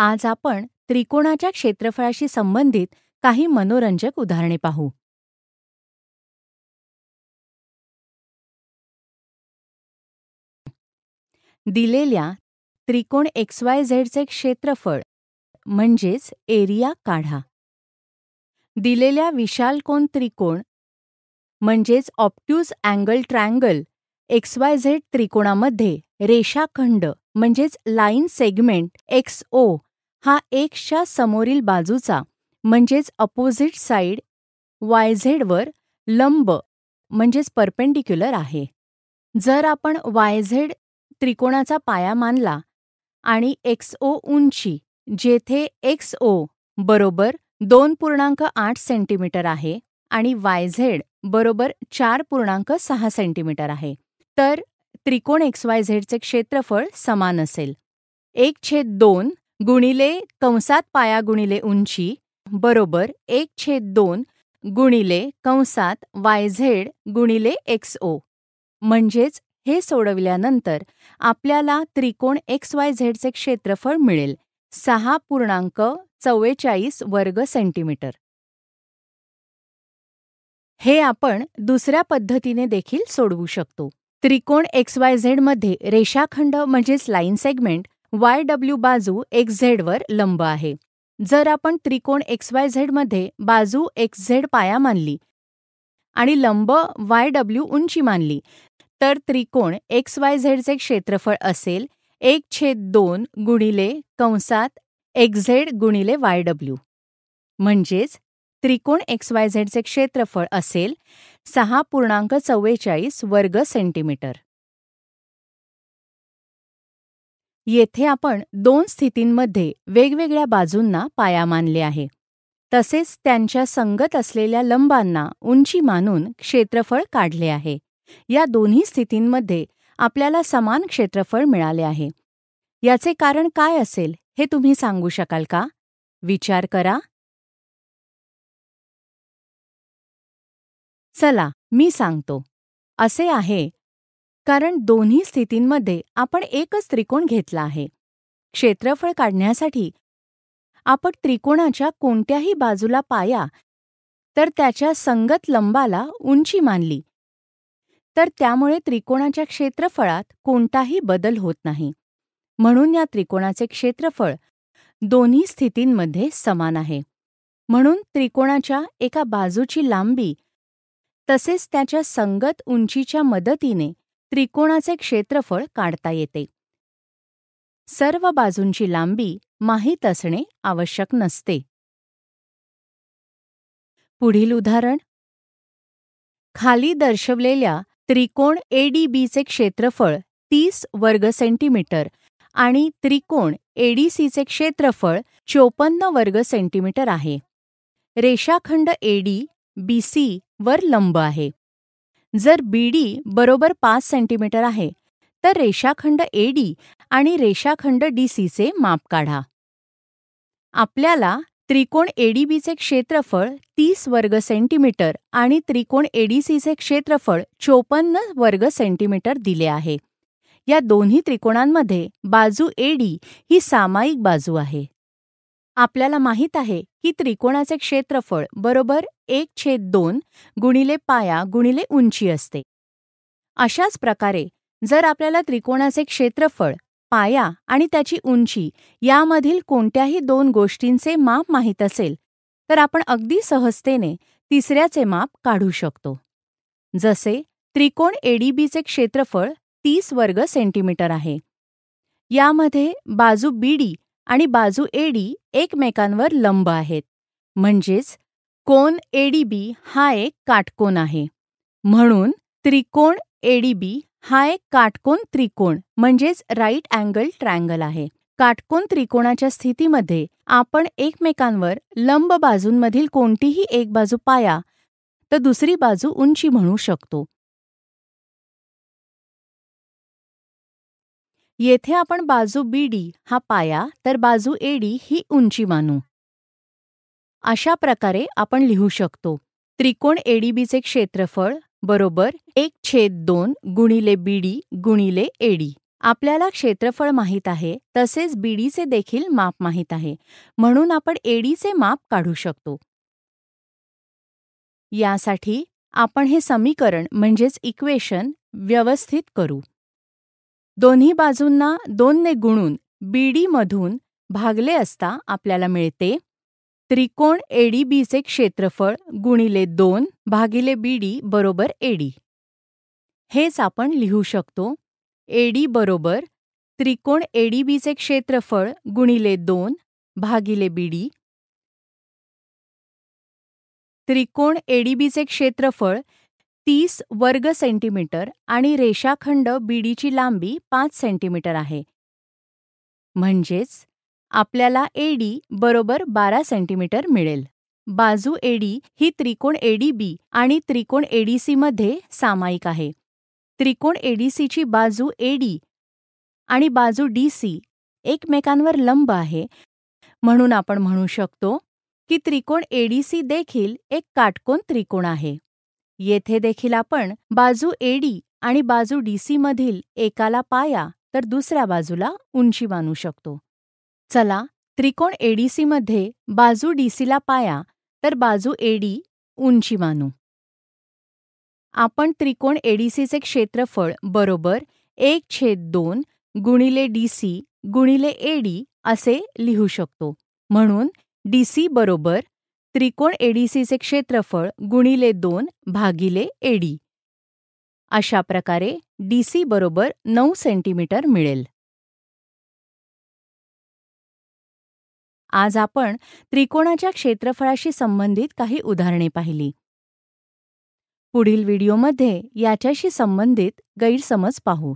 आज आपण त्रिकोणाच्या क्षेत्रफळाशी संबंधित काही मनोरंजक उदाहरणे पाहू दिलेल्या त्रिकोण एक्स वाय झेडचे क्षेत्रफळ म्हणजेच एरिया काढा दिलेल्या विशालकोन त्रिकोण म्हणजेच obtuse angle triangle X Y Z त्रिकोणामध्ये रेषाखंड म्हणजेच लाईन सेगमेंट एक्स ओ हा एक्सच्या समोरील बाजूचा म्हणजेच अपोजिट साईड वायझेडवर लंब म्हणजेच परपेंडिक्युलर आहे जर आपण वायझेड त्रिकोणाचा पाया मानला आणि एक्सओ उंची जेथे एक्सओ बरोबर दोन पूर्णांक आठ सेंटीमीटर आहे आणि वायझेड बरोबर चार पूर्णांक सहा सेंटीमीटर आहे तर त्रिकोण एक्स वाय झेडचे क्षेत्रफळ समान असेल एक छेद दोन गुणिले कंसात पाया गुणिले उंची बरोबर एक छेद दोन गुणिले कंसात वाय झेड गुणिले एक्स ओ म्हणजेच हे सोडविल्यानंतर आपल्याला त्रिकोण एक्स वाय झेडचे क्षेत्रफळ मिळेल सहा पूर्णांक चव्वेचाळीस वर्ग सेंटीमीटर हे आपण दुसऱ्या पद्धतीने देखील सोडवू शकतो त्रिकोण एक्स वाय झेडमध्ये रेषाखंड म्हणजेच लाईन सेगमेंट वाय डब्ल्यू बाजू एक्स झेडवर लंब आहे जर आपण त्रिकोण एक्स वाय झेडमध्ये बाजू एक्स झेड पाया मानली आणि लंब वाय डब्ल्यू उंची मानली तर त्रिकोण एक्स वाय झेडचे क्षेत्रफळ असेल एक छेद दोन गुणिले कंसात एक्स झेड गुणिले वाय डब्ल्यू म्हणजेच त्रिकोण एक्स वाय झेडचे क्षेत्रफळ असेल सहा पूर्णांक चव्वेचाळीस वर्ग सेंटीमीटर येथे आपण दोन स्थितींमध्ये वेगवेगळ्या बाजूंना पाया मानले आहे तसेच त्यांच्या संगत असलेल्या लंबांना उंची मानून क्षेत्रफळ काढले आहे या दोन्ही स्थितींमध्ये आपल्याला समान क्षेत्रफळ मिळाले आहे याचे कारण काय असेल हे तुम्ही सांगू शकाल का विचार करा चला मी सांगतो असे आहे कारण दोन्ही स्थितींमध्ये आपण एकच त्रिकोण घेतला आहे क्षेत्रफळ काढण्यासाठी आपण त्रिकोणाच्या कोणत्याही बाजूला पाया तर त्याच्या संगत लंबाला उंची मानली तर त्यामुळे त्रिकोणाच्या क्षेत्रफळात कोणताही बदल होत नाही म्हणून या त्रिकोणाचे क्षेत्रफळ दोन्ही स्थितींमध्ये समान आहे म्हणून त्रिकोणाच्या एका बाजूची लांबी तसेच त्याच्या संगत उंचीच्या मदतीने त्रिकोणाचे क्षेत्रफळ काढता येते सर्व बाजूंची लांबी माहीत असणे आवश्यक नसते पुढील उदाहरण खाली दर्शवलेल्या त्रिकोण एडीबीचे क्षेत्रफळ तीस वर्ग सेंटीमीटर आणि त्रिकोण एडीसीचे क्षेत्रफळ चोपन्न वर्ग सेंटीमीटर आहे रेषाखंड एडी सी वर लंब आहे जर बी डी बरोबर पाच सेंटीमीटर आहे तर रेषाखंड ए डी आणि रेषाखंड डी सीचे माप काढा आपल्याला त्रिकोण एडीबीचे क्षेत्रफळ तीस वर्ग सेंटीमीटर आणि त्रिकोण एडीसीचे क्षेत्रफळ चोपन्न वर्ग सेंटीमीटर दिले आहे या दोन्ही त्रिकोणांमध्ये बाजू एडी ही सामायिक बाजू आहे आपल्याला माहीत आहे की त्रिकोणाचे क्षेत्रफळ बरोबर एक छेद दोन गुणिले पाया गुणिले उंची असते अशाच प्रकारे जर आपल्याला त्रिकोणाचे क्षेत्रफळ पाया आणि त्याची उंची यामधील कोणत्याही दोन गोष्टींचे माप माहीत असेल तर आपण अगदी सहजतेने तिसऱ्याचे माप काढू शकतो जसे त्रिकोण एडीबीचे क्षेत्रफळ तीस वर्ग सेंटीमीटर आहे यामध्ये बाजू बीडी आणि बाजू एडी एकमेकांवर लंब आहेत म्हणजेच कोन एडीबी हा एक काटकोन आहे म्हणून त्रिकोण एडीबी हा एक काटकोन त्रिकोण म्हणजेच राईट अँगल ट्रायंगल आहे काटकोन त्रिकोणाच्या स्थितीमध्ये आपण एकमेकांवर लंब बाजूंमधील कोणतीही एक बाजू पाया तर दुसरी बाजू उंची म्हणू शकतो येथे आपण बाजू डी हा पाया तर बाजू AD ही उंची मानू अशा प्रकारे आपण लिहू शकतो त्रिकोण एडीबीचे क्षेत्रफळ बरोबर एक छेद दोन गुणिले बीडी गुणिले एडी आपल्याला क्षेत्रफळ माहीत आहे तसेच बीडीचे देखील माप माहीत आहे म्हणून आपण एडीचे माप काढू शकतो यासाठी आपण हे समीकरण म्हणजेच इक्वेशन व्यवस्थित करू दोन्ही बाजूंना दोनने गुणून बी मधून भागले असता आपल्याला मिळते त्रिकोण एडीबीचे क्षेत्रफळ गुणिले दोन भागिले बी डी बरोबर एडी हेच आपण लिहू शकतो एडी बरोबर त्रिकोण एडीबीचे क्षेत्रफळ गुणिले दोन भागिले बी डी त्रिकोण एडीबीचे क्षेत्रफळ तीस वर्ग सेंटीमीटर आणि रेषाखंड बीडीची लांबी पाच सेंटीमीटर आहे म्हणजेच आपल्याला एडी बरोबर बारा सेंटीमीटर मिळेल बाजू एडी ही त्रिकोण एडीबी बी आणि त्रिकोण एडीसी मध्ये सामायिक आहे त्रिकोण एडीसीची बाजू एडी आणि बाजू डी सी एकमेकांवर लंब आहे म्हणून आपण म्हणू शकतो की त्रिकोण एडीसी देखील एक काटकोन त्रिकोण आहे येथे देखील आपण बाजू एडी आणि बाजू डीसी मधील एकाला पाया तर दुसऱ्या बाजूला उंची मानू शकतो चला त्रिकोण एडीसी मध्ये बाजू डीसीला पाया तर बाजू एडी उंची मानू आपण त्रिकोण एडीसीचे क्षेत्रफळ बरोबर एक छेद दोन गुणिले डीसी गुणिले एडी असे लिहू शकतो म्हणून डीसी बरोबर त्रिकोण एडीसीचे क्षेत्रफळ गुणिले दोन भागिले एडी अशा प्रकारे डी बरोबर नऊ सेंटीमीटर मिळेल आज आपण त्रिकोणाच्या क्षेत्रफळाशी संबंधित काही उदाहरणे पाहिली पुढील व्हिडिओमध्ये याच्याशी संबंधित गैरसमज पाहू